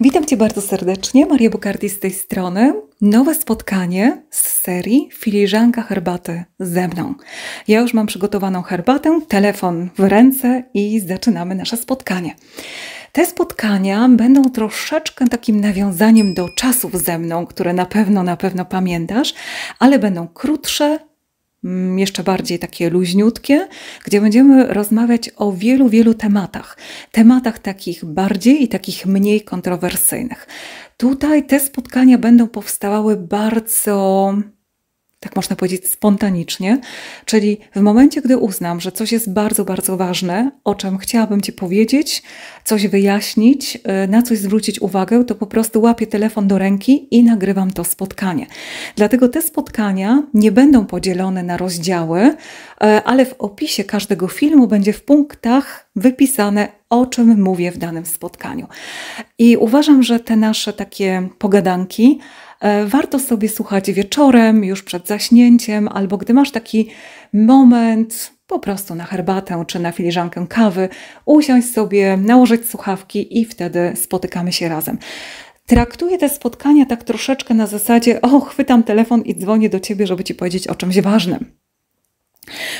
Witam Cię bardzo serdecznie, Maria Bukardi z tej strony. Nowe spotkanie z serii Filiżanka herbaty ze mną. Ja już mam przygotowaną herbatę, telefon w ręce i zaczynamy nasze spotkanie. Te spotkania będą troszeczkę takim nawiązaniem do czasów ze mną, które na pewno, na pewno pamiętasz, ale będą krótsze, Mm, jeszcze bardziej takie luźniutkie, gdzie będziemy rozmawiać o wielu, wielu tematach. Tematach takich bardziej i takich mniej kontrowersyjnych. Tutaj te spotkania będą powstawały bardzo tak można powiedzieć, spontanicznie, czyli w momencie, gdy uznam, że coś jest bardzo, bardzo ważne, o czym chciałabym Ci powiedzieć, coś wyjaśnić, y, na coś zwrócić uwagę, to po prostu łapię telefon do ręki i nagrywam to spotkanie. Dlatego te spotkania nie będą podzielone na rozdziały, y, ale w opisie każdego filmu będzie w punktach wypisane, o czym mówię w danym spotkaniu. I uważam, że te nasze takie pogadanki, E, warto sobie słuchać wieczorem, już przed zaśnięciem, albo gdy masz taki moment po prostu na herbatę czy na filiżankę kawy, usiąść sobie, nałożyć słuchawki i wtedy spotykamy się razem. Traktuję te spotkania tak troszeczkę na zasadzie: o, chwytam telefon i dzwonię do ciebie, żeby ci powiedzieć o czymś ważnym.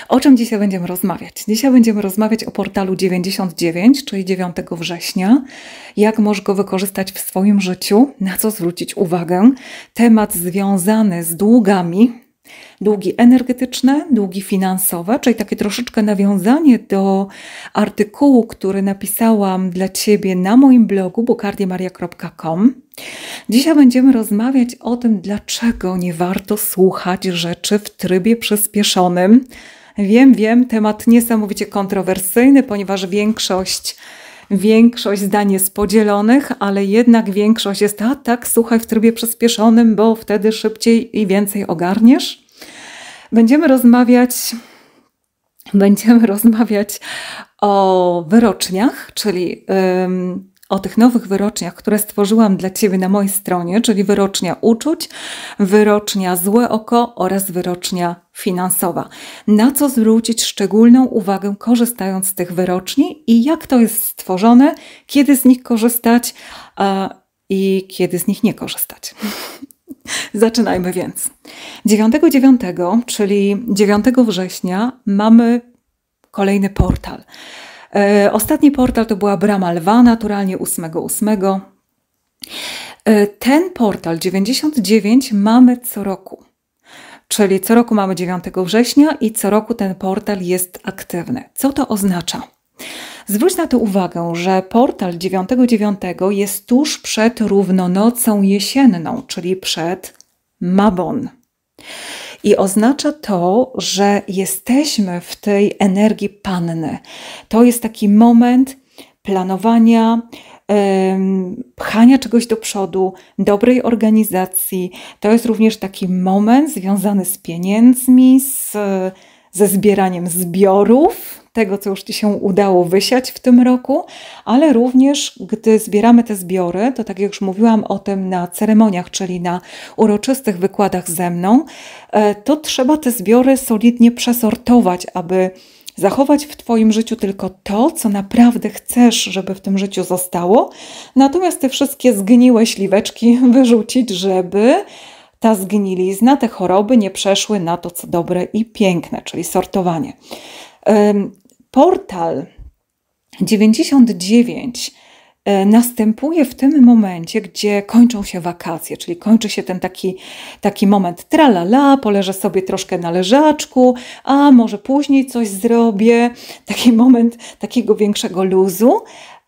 O czym dzisiaj będziemy rozmawiać? Dzisiaj będziemy rozmawiać o portalu 99, czyli 9 września. Jak możesz go wykorzystać w swoim życiu? Na co zwrócić uwagę? Temat związany z długami, Długi energetyczne, długi finansowe, czyli takie troszeczkę nawiązanie do artykułu, który napisałam dla Ciebie na moim blogu bokardiamaria.com. Dzisiaj będziemy rozmawiać o tym, dlaczego nie warto słuchać rzeczy w trybie przyspieszonym. Wiem, wiem, temat niesamowicie kontrowersyjny, ponieważ większość większość zdań jest podzielonych, ale jednak większość jest, a tak, słuchaj w trybie przyspieszonym, bo wtedy szybciej i więcej ogarniesz. Będziemy rozmawiać, będziemy rozmawiać o wyroczniach, czyli o tych nowych wyroczniach, które stworzyłam dla Ciebie na mojej stronie, czyli wyrocznia uczuć, wyrocznia złe oko oraz wyrocznia finansowa. Na co zwrócić szczególną uwagę korzystając z tych wyroczni i jak to jest stworzone, kiedy z nich korzystać a, i kiedy z nich nie korzystać. Zaczynajmy więc. 9.9, czyli 9 września mamy kolejny portal. E, ostatni portal to była Brama Lwa, naturalnie 8.8. E, ten portal 99 mamy co roku. Czyli co roku mamy 9 września i co roku ten portal jest aktywny. Co to oznacza? Zwróć na to uwagę, że portal 9.9 jest tuż przed równonocą jesienną, czyli przed Mabon. I oznacza to, że jesteśmy w tej energii panny. To jest taki moment planowania, pchania czegoś do przodu, dobrej organizacji. To jest również taki moment związany z pieniędzmi, z, ze zbieraniem zbiorów, tego, co już Ci się udało wysiać w tym roku, ale również gdy zbieramy te zbiory, to tak jak już mówiłam o tym na ceremoniach, czyli na uroczystych wykładach ze mną, e, to trzeba te zbiory solidnie przesortować, aby zachować w Twoim życiu tylko to, co naprawdę chcesz, żeby w tym życiu zostało, natomiast te wszystkie zgniłe śliweczki wyrzucić, żeby ta zgnilizna, te choroby nie przeszły na to, co dobre i piękne, czyli sortowanie. Portal 99 e, następuje w tym momencie, gdzie kończą się wakacje, czyli kończy się ten taki, taki moment tralala, poleżę sobie troszkę na leżaczku, a może później coś zrobię, taki moment takiego większego luzu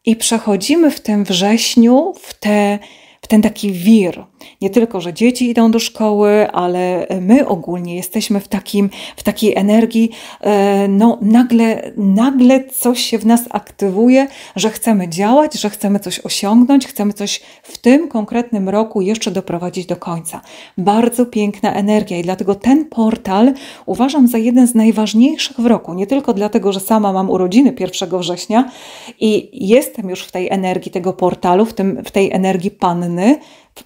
i przechodzimy w tym wrześniu w, te, w ten taki wir, nie tylko, że dzieci idą do szkoły, ale my ogólnie jesteśmy w, takim, w takiej energii, e, no nagle, nagle coś się w nas aktywuje, że chcemy działać, że chcemy coś osiągnąć, chcemy coś w tym konkretnym roku jeszcze doprowadzić do końca. Bardzo piękna energia i dlatego ten portal uważam za jeden z najważniejszych w roku. Nie tylko dlatego, że sama mam urodziny 1 września i jestem już w tej energii tego portalu, w, tym, w tej energii panny,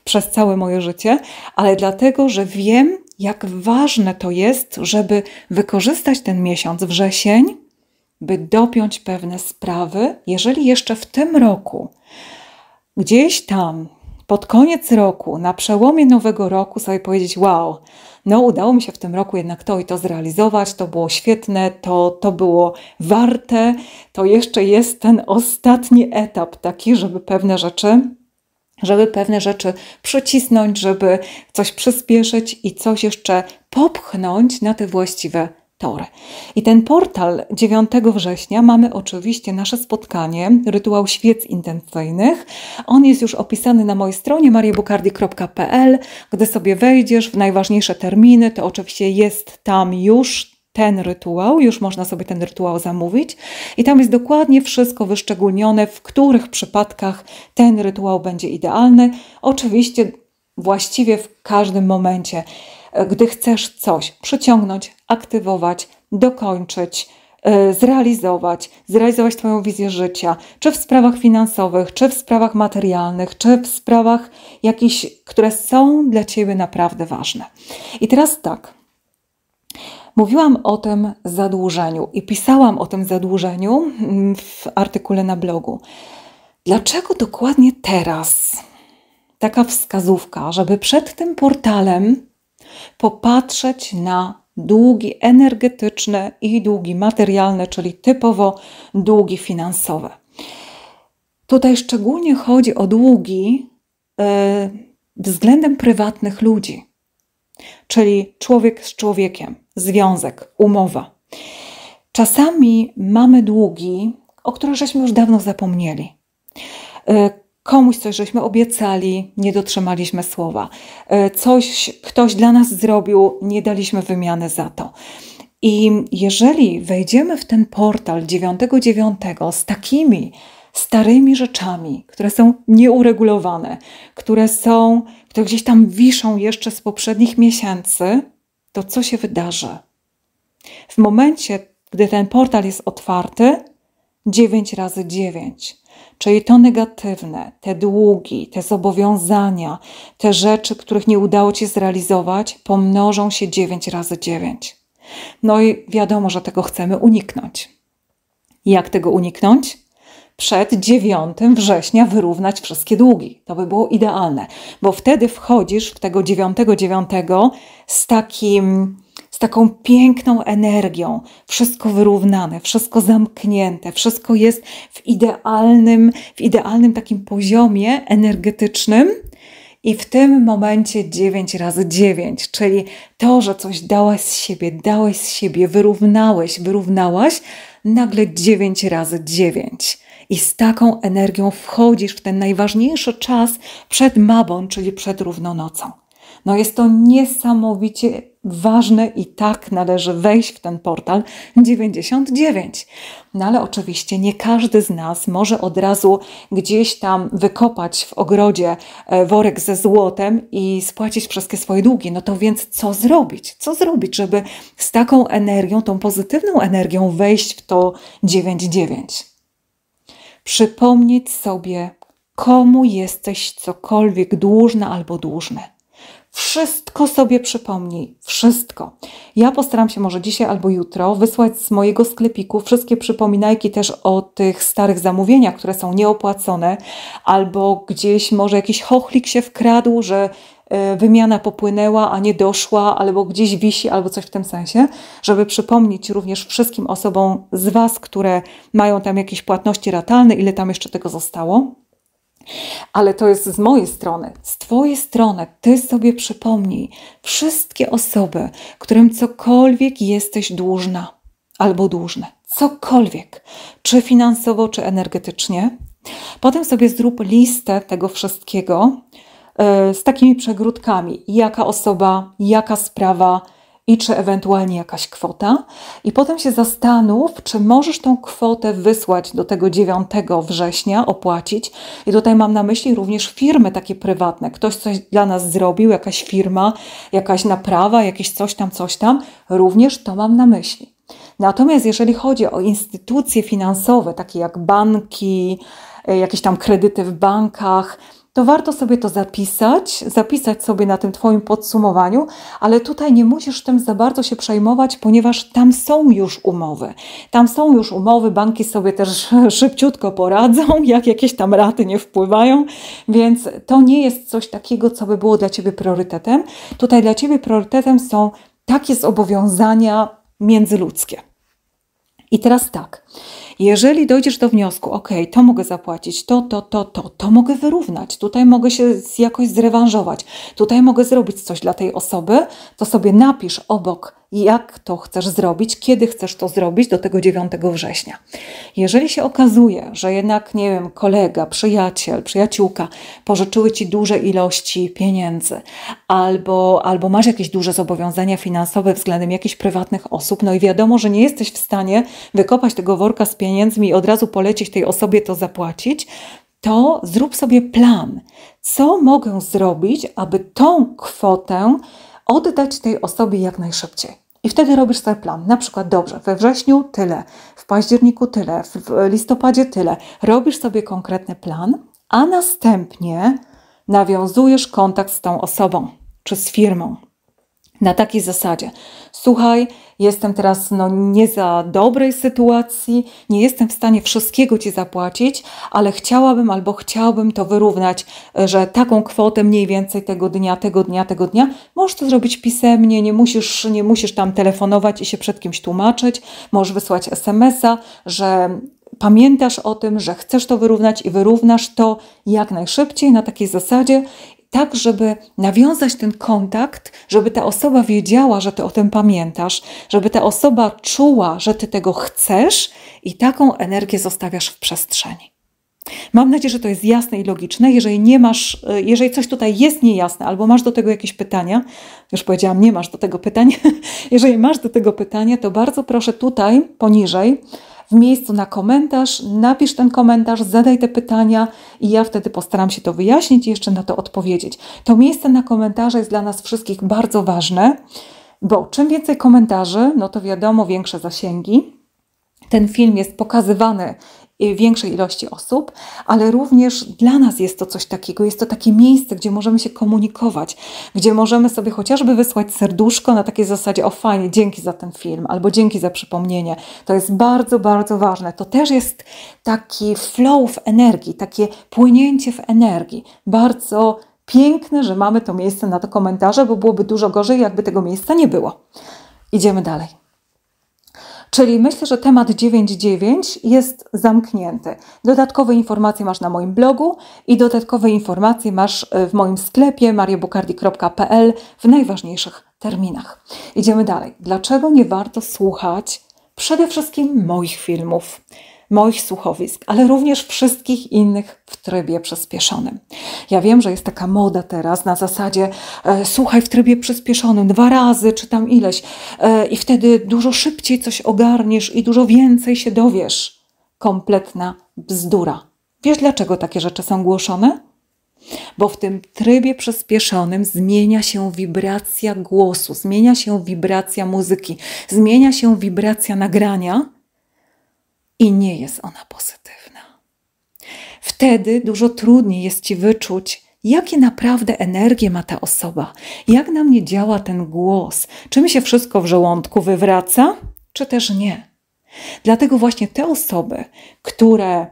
przez całe moje życie, ale dlatego, że wiem, jak ważne to jest, żeby wykorzystać ten miesiąc wrzesień, by dopiąć pewne sprawy, jeżeli jeszcze w tym roku, gdzieś tam, pod koniec roku, na przełomie nowego roku, sobie powiedzieć: Wow, no udało mi się w tym roku jednak to i to zrealizować, to było świetne, to, to było warte, to jeszcze jest ten ostatni etap taki, żeby pewne rzeczy żeby pewne rzeczy przycisnąć, żeby coś przyspieszyć i coś jeszcze popchnąć na te właściwe tory. I ten portal 9 września mamy oczywiście nasze spotkanie, rytuał świec intencyjnych. On jest już opisany na mojej stronie mariebukardi.pl. Gdy sobie wejdziesz w najważniejsze terminy, to oczywiście jest tam już ten rytuał, już można sobie ten rytuał zamówić i tam jest dokładnie wszystko wyszczególnione, w których przypadkach ten rytuał będzie idealny. Oczywiście właściwie w każdym momencie, e, gdy chcesz coś przyciągnąć, aktywować, dokończyć, e, zrealizować, zrealizować Twoją wizję życia, czy w sprawach finansowych, czy w sprawach materialnych, czy w sprawach jakichś, które są dla Ciebie naprawdę ważne. I teraz tak. Mówiłam o tym zadłużeniu i pisałam o tym zadłużeniu mm, w artykule na blogu. Dlaczego dokładnie teraz? Taka wskazówka, żeby przed tym portalem popatrzeć na długi energetyczne i długi materialne, czyli typowo długi finansowe. Tutaj szczególnie chodzi o długi yy, względem prywatnych ludzi czyli człowiek z człowiekiem, związek, umowa. Czasami mamy długi, o których żeśmy już dawno zapomnieli. E, komuś coś żeśmy obiecali, nie dotrzymaliśmy słowa. E, coś ktoś dla nas zrobił, nie daliśmy wymiany za to. I jeżeli wejdziemy w ten portal 9.9 z takimi starymi rzeczami, które są nieuregulowane, które są, które gdzieś tam wiszą jeszcze z poprzednich miesięcy, to co się wydarzy? W momencie, gdy ten portal jest otwarty, 9 razy 9, czyli to negatywne, te długi, te zobowiązania, te rzeczy, których nie udało Ci zrealizować, pomnożą się 9 razy 9. No i wiadomo, że tego chcemy uniknąć. Jak tego uniknąć? przed 9 września wyrównać wszystkie długi. To by było idealne, bo wtedy wchodzisz w tego 9-9 z takim z taką piękną energią, wszystko wyrównane, wszystko zamknięte, wszystko jest w idealnym, w idealnym takim poziomie energetycznym. I w tym momencie 9 razy 9, czyli to, że coś dałaś z siebie, dałeś z siebie, wyrównałeś, wyrównałaś, nagle 9 razy 9 i z taką energią wchodzisz w ten najważniejszy czas przed Mabon, czyli przed równonocą. No jest to niesamowicie ważne i tak należy wejść w ten portal 99. No ale oczywiście nie każdy z nas może od razu gdzieś tam wykopać w ogrodzie e, worek ze złotem i spłacić wszystkie swoje długi. No to więc co zrobić? Co zrobić, żeby z taką energią, tą pozytywną energią wejść w to 99? przypomnieć sobie, komu jesteś cokolwiek dłużna albo dłużny. Wszystko sobie przypomnij, wszystko. Ja postaram się może dzisiaj albo jutro wysłać z mojego sklepiku wszystkie przypominajki też o tych starych zamówieniach, które są nieopłacone, albo gdzieś może jakiś chochlik się wkradł, że E, wymiana popłynęła, a nie doszła, albo gdzieś wisi, albo coś w tym sensie, żeby przypomnieć również wszystkim osobom z Was, które mają tam jakieś płatności ratalne, ile tam jeszcze tego zostało. Ale to jest z mojej strony, z Twojej strony, Ty sobie przypomnij wszystkie osoby, którym cokolwiek jesteś dłużna albo dłużne, cokolwiek, czy finansowo, czy energetycznie. Potem sobie zrób listę tego wszystkiego, E, z takimi przegródkami, jaka osoba, jaka sprawa i czy ewentualnie jakaś kwota. I potem się zastanów, czy możesz tą kwotę wysłać do tego 9 września, opłacić. I tutaj mam na myśli również firmy takie prywatne. Ktoś coś dla nas zrobił, jakaś firma, jakaś naprawa, jakieś coś tam, coś tam. Również to mam na myśli. Natomiast jeżeli chodzi o instytucje finansowe, takie jak banki, e, jakieś tam kredyty w bankach, to warto sobie to zapisać, zapisać sobie na tym Twoim podsumowaniu, ale tutaj nie musisz tym za bardzo się przejmować, ponieważ tam są już umowy. Tam są już umowy, banki sobie też szybciutko poradzą, jak jakieś tam raty nie wpływają, więc to nie jest coś takiego, co by było dla Ciebie priorytetem. Tutaj dla Ciebie priorytetem są takie zobowiązania międzyludzkie. I teraz tak. Jeżeli dojdziesz do wniosku, ok, to mogę zapłacić, to, to, to, to, to mogę wyrównać, tutaj mogę się jakoś zrewanżować, tutaj mogę zrobić coś dla tej osoby, to sobie napisz obok jak to chcesz zrobić, kiedy chcesz to zrobić do tego 9 września. Jeżeli się okazuje, że jednak, nie wiem, kolega, przyjaciel, przyjaciółka pożyczyły ci duże ilości pieniędzy albo, albo masz jakieś duże zobowiązania finansowe względem jakichś prywatnych osób, no i wiadomo, że nie jesteś w stanie wykopać tego worka z pieniędzmi i od razu polecić tej osobie to zapłacić, to zrób sobie plan, co mogę zrobić, aby tą kwotę oddać tej osobie jak najszybciej. I wtedy robisz sobie plan. Na przykład, dobrze, we wrześniu tyle, w październiku tyle, w listopadzie tyle. Robisz sobie konkretny plan, a następnie nawiązujesz kontakt z tą osobą czy z firmą na takiej zasadzie. Słuchaj, jestem teraz no, nie za dobrej sytuacji, nie jestem w stanie wszystkiego Ci zapłacić, ale chciałabym albo chciałbym to wyrównać, że taką kwotę mniej więcej tego dnia, tego dnia, tego dnia możesz to zrobić pisemnie, nie musisz, nie musisz tam telefonować i się przed kimś tłumaczyć, możesz wysłać smsa, że pamiętasz o tym, że chcesz to wyrównać i wyrównasz to jak najszybciej na takiej zasadzie, tak żeby nawiązać ten kontakt, żeby ta osoba wiedziała, że ty o tym pamiętasz, żeby ta osoba czuła, że ty tego chcesz i taką energię zostawiasz w przestrzeni. Mam nadzieję, że to jest jasne i logiczne. Jeżeli nie masz, y, jeżeli coś tutaj jest niejasne, albo masz do tego jakieś pytania, już powiedziałam, nie masz do tego pytań. Jeżeli masz do tego pytania, to bardzo proszę tutaj poniżej w miejscu na komentarz, napisz ten komentarz, zadaj te pytania i ja wtedy postaram się to wyjaśnić i jeszcze na to odpowiedzieć. To miejsce na komentarze jest dla nas wszystkich bardzo ważne, bo czym więcej komentarzy, no to wiadomo, większe zasięgi. Ten film jest pokazywany Y, większej ilości osób, ale również dla nas jest to coś takiego. Jest to takie miejsce, gdzie możemy się komunikować, gdzie możemy sobie chociażby wysłać serduszko na takiej zasadzie: O, fajnie, dzięki za ten film, albo dzięki za przypomnienie. To jest bardzo, bardzo ważne. To też jest taki flow w energii, takie płynięcie w energii. Bardzo piękne, że mamy to miejsce na te komentarze, bo byłoby dużo gorzej, jakby tego miejsca nie było. Idziemy dalej. Czyli myślę, że temat 9.9 jest zamknięty. Dodatkowe informacje masz na moim blogu i dodatkowe informacje masz e, w moim sklepie mariobukardi.pl w najważniejszych terminach. Idziemy dalej. Dlaczego nie warto słuchać przede wszystkim moich filmów? moich słuchowisk, ale również wszystkich innych w trybie przyspieszonym. Ja wiem, że jest taka moda teraz na zasadzie e, słuchaj w trybie przyspieszonym dwa razy czy tam ileś e, i wtedy dużo szybciej coś ogarniesz i dużo więcej się dowiesz. Kompletna bzdura. Wiesz dlaczego takie rzeczy są głoszone? bo w tym trybie przyspieszonym zmienia się wibracja głosu, zmienia się wibracja muzyki, zmienia się wibracja nagrania, i nie jest ona pozytywna. Wtedy dużo trudniej jest ci wyczuć, jakie naprawdę energie ma ta osoba, jak na mnie działa ten głos, czy mi się wszystko w żołądku wywraca, czy też nie. Dlatego właśnie te osoby, które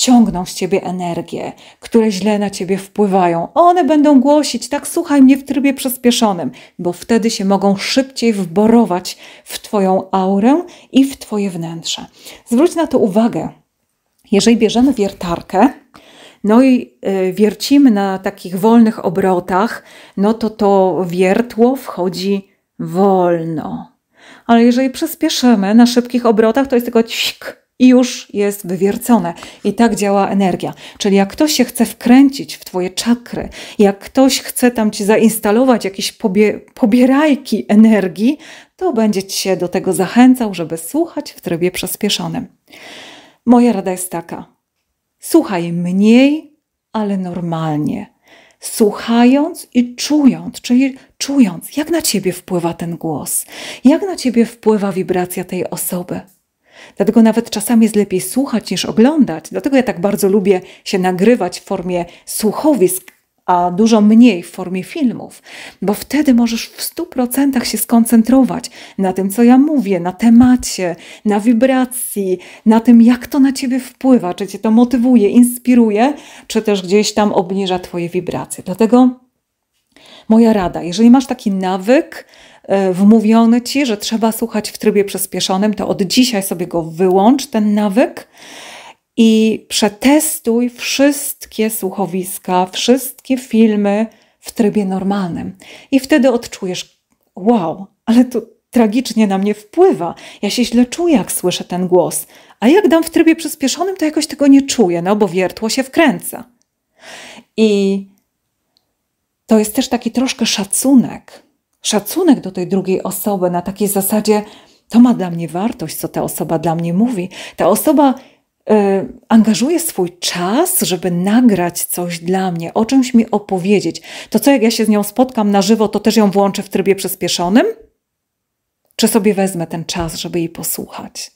ciągną z ciebie energię, które źle na ciebie wpływają. One będą głosić, tak słuchaj mnie w trybie przyspieszonym, bo wtedy się mogą szybciej wborować w twoją aurę i w twoje wnętrze. Zwróć na to uwagę. Jeżeli bierzemy wiertarkę, no i y, wiercimy na takich wolnych obrotach, no to to wiertło wchodzi wolno. Ale jeżeli przyspieszymy na szybkich obrotach, to jest tylko ćk, i już jest wywiercone. I tak działa energia. Czyli jak ktoś się chce wkręcić w Twoje czakry, jak ktoś chce tam Ci zainstalować jakieś pobie pobierajki energii, to będzie Ci się do tego zachęcał, żeby słuchać w trybie przyspieszonym. Moja rada jest taka. Słuchaj mniej, ale normalnie. Słuchając i czując, czyli czując, jak na ciebie wpływa ten głos, jak na ciebie wpływa wibracja tej osoby, Dlatego nawet czasami jest lepiej słuchać niż oglądać. Dlatego ja tak bardzo lubię się nagrywać w formie słuchowisk, a dużo mniej w formie filmów, bo wtedy możesz w 100% się skoncentrować na tym, co ja mówię, na temacie, na wibracji, na tym, jak to na ciebie wpływa, czy cię to motywuje, inspiruje, czy też gdzieś tam obniża twoje wibracje. Dlatego moja rada, jeżeli masz taki nawyk, E, wmówiony ci, że trzeba słuchać w trybie przyspieszonym, to od dzisiaj sobie go wyłącz, ten nawyk. I przetestuj wszystkie słuchowiska, wszystkie filmy w trybie normalnym. I wtedy odczujesz, wow, ale to tragicznie na mnie wpływa. Ja się źle czuję, jak słyszę ten głos. A jak dam w trybie przyspieszonym, to jakoś tego nie czuję, no bo wiertło się wkręca. I to jest też taki troszkę szacunek szacunek do tej drugiej osoby na takiej zasadzie, to ma dla mnie wartość, co ta osoba dla mnie mówi. Ta osoba y, angażuje swój czas, żeby nagrać coś dla mnie, o czymś mi opowiedzieć. To co, jak ja się z nią spotkam na żywo, to też ją włączę w trybie przyspieszonym? Czy sobie wezmę ten czas, żeby jej posłuchać?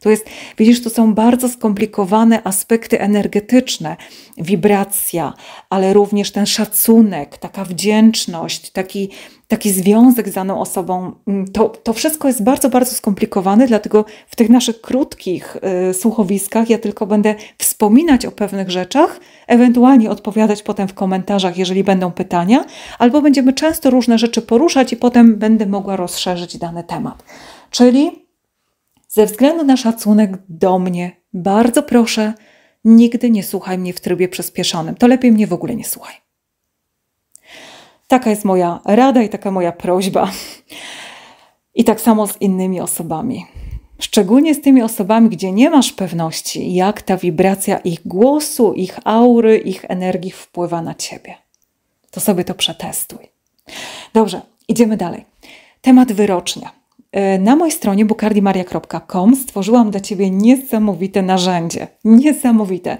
To jest, widzisz, to są bardzo skomplikowane aspekty energetyczne, wibracja, ale również ten szacunek, taka wdzięczność, taki, taki związek z daną osobą. Mm, to, to wszystko jest bardzo, bardzo skomplikowane, dlatego w tych naszych krótkich y, słuchowiskach ja tylko będę wspominać o pewnych rzeczach, ewentualnie odpowiadać potem w komentarzach, jeżeli będą pytania, albo będziemy często różne rzeczy poruszać i potem będę mogła rozszerzyć dany temat. Czyli ze względu na szacunek do mnie, bardzo proszę, nigdy nie słuchaj mnie w trybie przyspieszonym. To lepiej mnie w ogóle nie słuchaj. Taka jest moja rada i taka moja prośba. I tak samo z innymi osobami. Szczególnie z tymi osobami, gdzie nie masz pewności, jak ta wibracja ich głosu, ich aury, ich energii wpływa na ciebie. To sobie to przetestuj. Dobrze, idziemy dalej. Temat wyrocznia. E, na mojej stronie bucardimaria.com stworzyłam dla Ciebie niesamowite narzędzie. Niesamowite.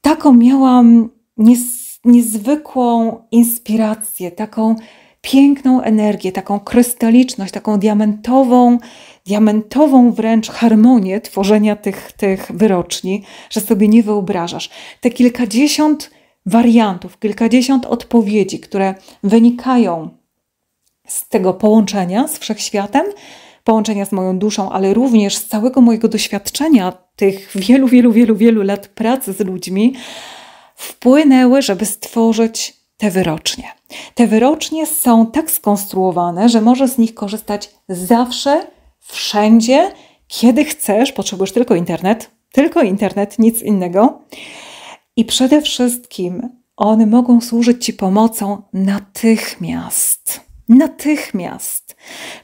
Taką miałam nies niezwykłą inspirację, taką piękną energię, taką krystaliczność, taką diamentową, diamentową wręcz harmonię tworzenia tych, tych wyroczni, że sobie nie wyobrażasz. Te kilkadziesiąt wariantów, kilkadziesiąt odpowiedzi, które wynikają z tego połączenia z wszechświatem, połączenia z moją duszą, ale również z całego mojego doświadczenia tych wielu, wielu, wielu, wielu lat pracy z ludźmi, wpłynęły, żeby stworzyć te wyrocznie. Te wyrocznie są tak skonstruowane, że możesz z nich korzystać zawsze, wszędzie, kiedy chcesz. Potrzebujesz tylko internet, tylko internet, nic innego. I przede wszystkim one mogą służyć Ci pomocą natychmiast natychmiast.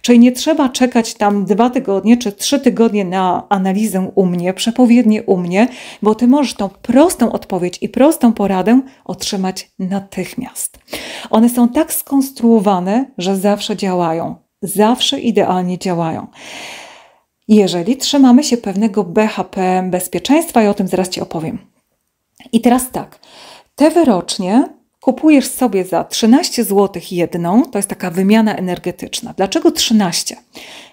Czyli nie trzeba czekać tam dwa tygodnie czy trzy tygodnie na analizę u mnie, przepowiednie u mnie, bo ty możesz tą prostą odpowiedź i prostą poradę otrzymać natychmiast. One są tak skonstruowane, że zawsze działają, zawsze idealnie działają. Jeżeli trzymamy się pewnego BHP bezpieczeństwa, i o tym zaraz Ci opowiem. I teraz tak, te wyrocznie kupujesz sobie za 13 zł jedną, to jest taka wymiana energetyczna. Dlaczego 13?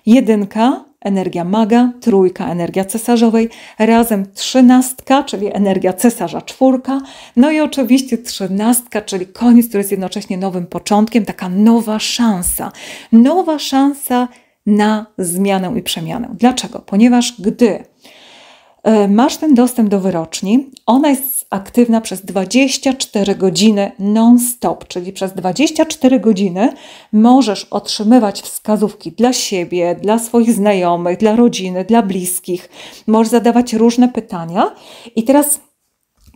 Jedynka, energia maga, trójka, energia cesarzowej, razem trzynastka, czyli energia cesarza czwórka, no i oczywiście trzynastka, czyli koniec, który jest jednocześnie nowym początkiem, taka nowa szansa. Nowa szansa na zmianę i przemianę. Dlaczego? Ponieważ gdy e, masz ten dostęp do wyroczni, ona jest aktywna przez 24 godziny non-stop, czyli przez 24 godziny możesz otrzymywać wskazówki dla siebie, dla swoich znajomych, dla rodziny, dla bliskich. Możesz zadawać różne pytania i teraz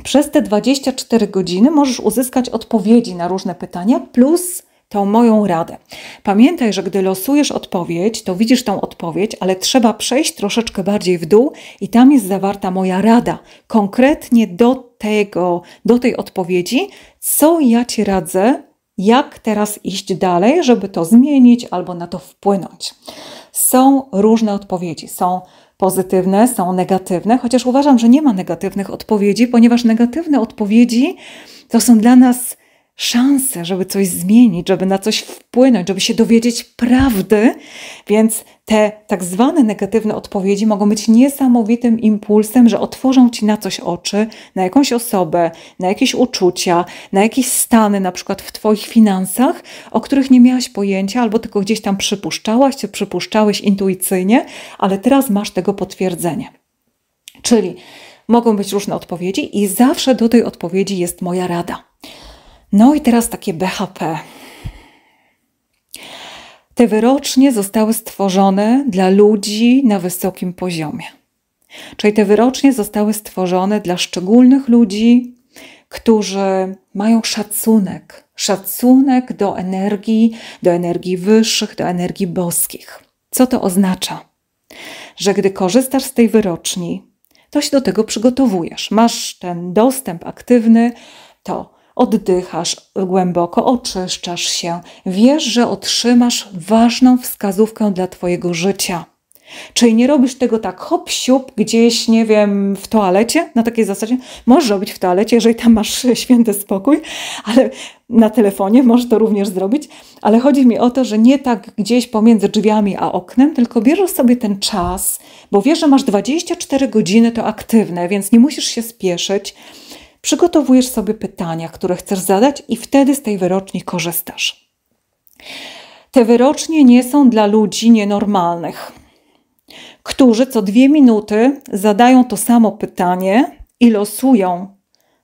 przez te 24 godziny możesz uzyskać odpowiedzi na różne pytania, plus tą moją radę. Pamiętaj, że gdy losujesz odpowiedź, to widzisz tą odpowiedź, ale trzeba przejść troszeczkę bardziej w dół i tam jest zawarta moja rada, konkretnie do tego, do tej odpowiedzi, co ja ci radzę, jak teraz iść dalej, żeby to zmienić albo na to wpłynąć. Są różne odpowiedzi, są pozytywne, są negatywne, chociaż uważam, że nie ma negatywnych odpowiedzi, ponieważ negatywne odpowiedzi to są dla nas szansę, żeby coś zmienić, żeby na coś wpłynąć, żeby się dowiedzieć prawdy, więc te tak zwane negatywne odpowiedzi mogą być niesamowitym impulsem, że otworzą ci na coś oczy, na jakąś osobę, na jakieś uczucia, na jakieś stany, na przykład w twoich finansach, o których nie miałaś pojęcia, albo tylko gdzieś tam przypuszczałaś, czy przypuszczałeś intuicyjnie, ale teraz masz tego potwierdzenie. Czyli mogą być różne odpowiedzi, i zawsze do tej odpowiedzi jest moja rada. No i teraz takie BHP. Te wyrocznie zostały stworzone dla ludzi na wysokim poziomie. Czyli te wyrocznie zostały stworzone dla szczególnych ludzi, którzy mają szacunek, szacunek do energii, do energii wyższych, do energii boskich. Co to oznacza? Że gdy korzystasz z tej wyroczni, to się do tego przygotowujesz. Masz ten dostęp aktywny, to Oddychasz głęboko, oczyszczasz się, wiesz, że otrzymasz ważną wskazówkę dla Twojego życia. Czyli nie robisz tego tak hop siup gdzieś, nie wiem, w toalecie, na takiej zasadzie. Możesz robić w toalecie, jeżeli tam masz święty spokój, ale na telefonie możesz to również zrobić. Ale chodzi mi o to, że nie tak gdzieś pomiędzy drzwiami a oknem, tylko bierzesz sobie ten czas, bo wiesz, że masz 24 godziny to aktywne, więc nie musisz się spieszyć Przygotowujesz sobie pytania, które chcesz zadać, i wtedy z tej wyroczni korzystasz. Te wyrocznie nie są dla ludzi nienormalnych, którzy co dwie minuty zadają to samo pytanie i losują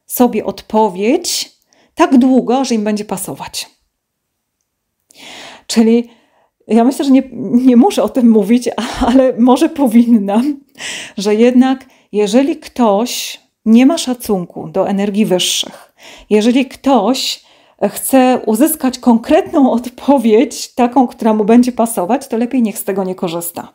sobie odpowiedź tak długo, że im będzie pasować. Czyli ja myślę, że nie, nie muszę o tym mówić, ale może powinnam, że jednak jeżeli ktoś nie ma szacunku do energii wyższych. Jeżeli ktoś chce uzyskać konkretną odpowiedź, taką, która mu będzie pasować, to lepiej niech z tego nie korzysta.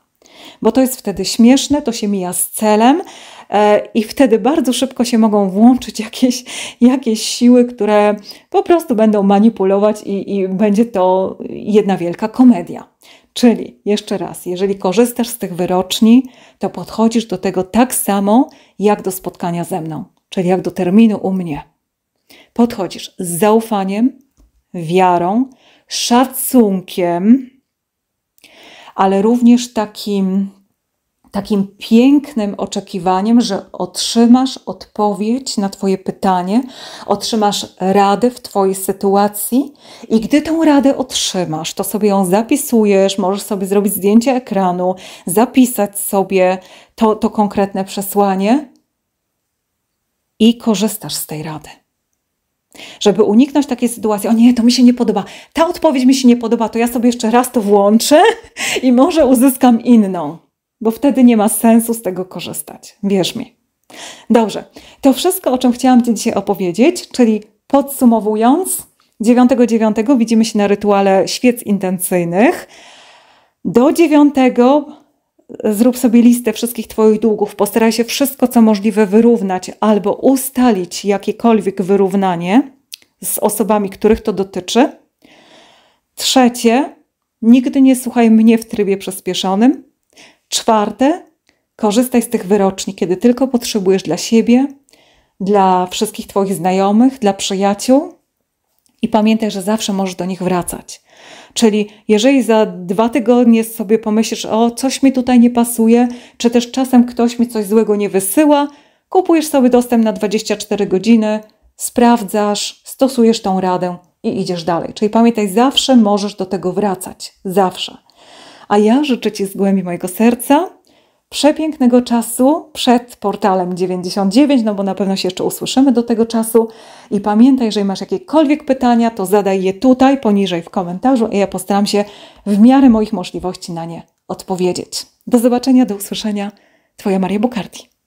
Bo to jest wtedy śmieszne, to się mija z celem e, i wtedy bardzo szybko się mogą włączyć jakieś, jakieś siły, które po prostu będą manipulować i, i będzie to jedna wielka komedia. Czyli jeszcze raz, jeżeli korzystasz z tych wyroczni, to podchodzisz do tego tak samo, jak do spotkania ze mną, czyli jak do terminu u mnie. Podchodzisz z zaufaniem, wiarą, szacunkiem, ale również takim takim pięknym oczekiwaniem, że otrzymasz odpowiedź na Twoje pytanie, otrzymasz radę w Twojej sytuacji i gdy tą radę otrzymasz, to sobie ją zapisujesz, możesz sobie zrobić zdjęcie ekranu, zapisać sobie to, to konkretne przesłanie i korzystasz z tej rady. Żeby uniknąć takiej sytuacji, o nie, to mi się nie podoba, ta odpowiedź mi się nie podoba, to ja sobie jeszcze raz to włączę i może uzyskam inną bo wtedy nie ma sensu z tego korzystać. Wierz mi. Dobrze, to wszystko, o czym chciałam Ci dzisiaj opowiedzieć, czyli podsumowując, 9.9 widzimy się na rytuale świec intencyjnych. Do 9 zrób sobie listę wszystkich Twoich długów. Postaraj się wszystko, co możliwe, wyrównać albo ustalić jakiekolwiek wyrównanie z osobami, których to dotyczy. Trzecie, nigdy nie słuchaj mnie w trybie przyspieszonym. Czwarte, korzystaj z tych wyroczni, kiedy tylko potrzebujesz dla siebie, dla wszystkich Twoich znajomych, dla przyjaciół i pamiętaj, że zawsze możesz do nich wracać. Czyli jeżeli za dwa tygodnie sobie pomyślisz, o coś mi tutaj nie pasuje, czy też czasem ktoś mi coś złego nie wysyła, kupujesz sobie dostęp na 24 godziny, sprawdzasz, stosujesz tą radę i idziesz dalej. Czyli pamiętaj, zawsze możesz do tego wracać. Zawsze. A ja życzę Ci z głębi mojego serca przepięknego czasu przed portalem 99, no bo na pewno się jeszcze usłyszymy do tego czasu. I pamiętaj, jeżeli masz jakiekolwiek pytania, to zadaj je tutaj, poniżej w komentarzu, i ja postaram się w miarę moich możliwości na nie odpowiedzieć. Do zobaczenia, do usłyszenia. Twoja Maria Bukarti.